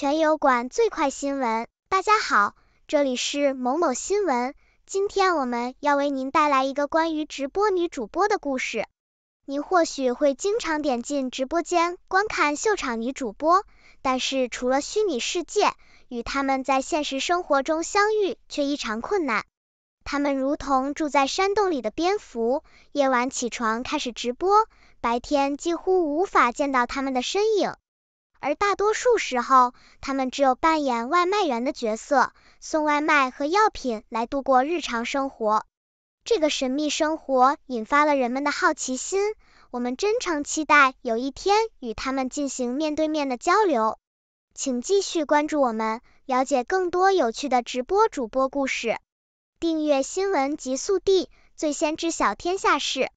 全友馆最快新闻，大家好，这里是某某新闻。今天我们要为您带来一个关于直播女主播的故事。您或许会经常点进直播间观看秀场女主播，但是除了虚拟世界，与他们在现实生活中相遇却异常困难。他们如同住在山洞里的蝙蝠，夜晚起床开始直播，白天几乎无法见到他们的身影。而大多数时候，他们只有扮演外卖员的角色，送外卖和药品来度过日常生活。这个神秘生活引发了人们的好奇心，我们真诚期待有一天与他们进行面对面的交流。请继续关注我们，了解更多有趣的直播主播故事。订阅新闻极速递，最先知晓天下事。